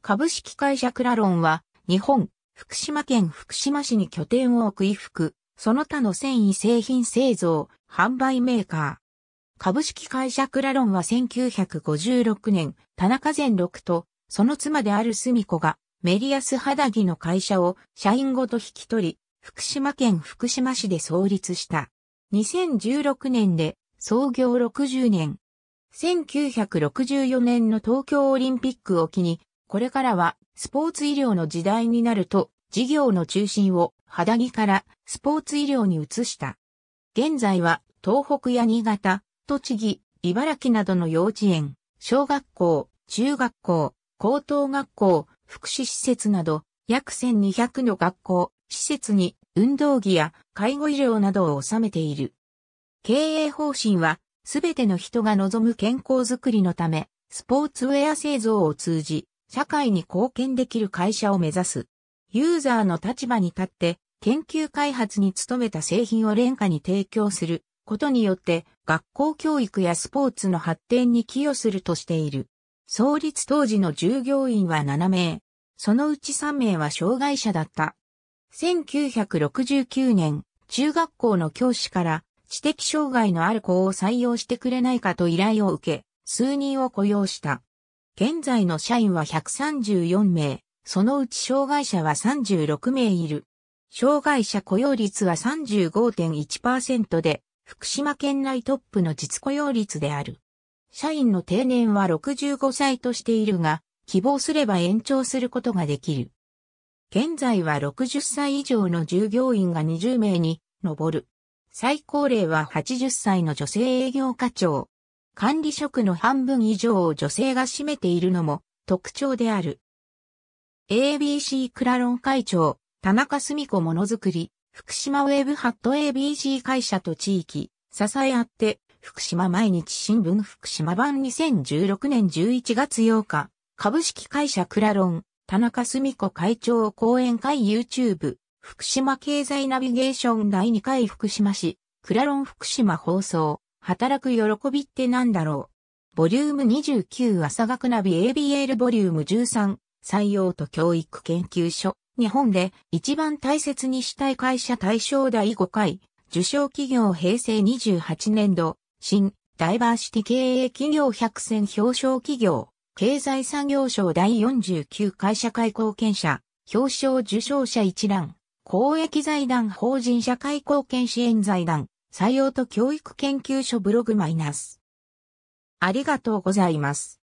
株式会社クラロンは、日本、福島県福島市に拠点を置く衣服、その他の繊維製品製造、販売メーカー。株式会社クラロンは1956年、田中善六と、その妻である住子が、メリアス肌着の会社を社員ごと引き取り、福島県福島市で創立した。2016年で創業60年。1964年の東京オリンピックを機にこれからはスポーツ医療の時代になると、事業の中心を肌着からスポーツ医療に移した。現在は東北や新潟、栃木、茨城などの幼稚園、小学校、中学校、高等学校、福祉施設など約1200の学校、施設に運動着や介護医療などを収めている。経営方針はすべての人が望む健康づくりのため、スポーツウェア製造を通じ、社会に貢献できる会社を目指す。ユーザーの立場に立って、研究開発に努めた製品を廉価に提供することによって、学校教育やスポーツの発展に寄与するとしている。創立当時の従業員は7名。そのうち3名は障害者だった。1969年、中学校の教師から知的障害のある子を採用してくれないかと依頼を受け、数人を雇用した。現在の社員は134名、そのうち障害者は36名いる。障害者雇用率は35.1%で、福島県内トップの実雇用率である。社員の定年は65歳としているが、希望すれば延長することができる。現在は60歳以上の従業員が20名に上る。最高齢は80歳の女性営業課長。管理職の半分以上を女性が占めているのも特徴である。ABC クラロン会長、田中澄子ものづくり、福島ウェブハット ABC 会社と地域、支え合って、福島毎日新聞福島版2016年11月8日、株式会社クラロン、田中澄子会長講演会 YouTube、福島経済ナビゲーション第2回福島市、クラロン福島放送。働く喜びってなんだろう。ボリューム29朝学ナビ ABL ボリューム13採用と教育研究所日本で一番大切にしたい会社対象第5回受賞企業平成28年度新ダイバーシティ経営企業100選表彰企業経済産業省第49会社会貢献者表彰受賞者一覧公益財団法人社会貢献支援財団採用と教育研究所ブログマイナス。ありがとうございます。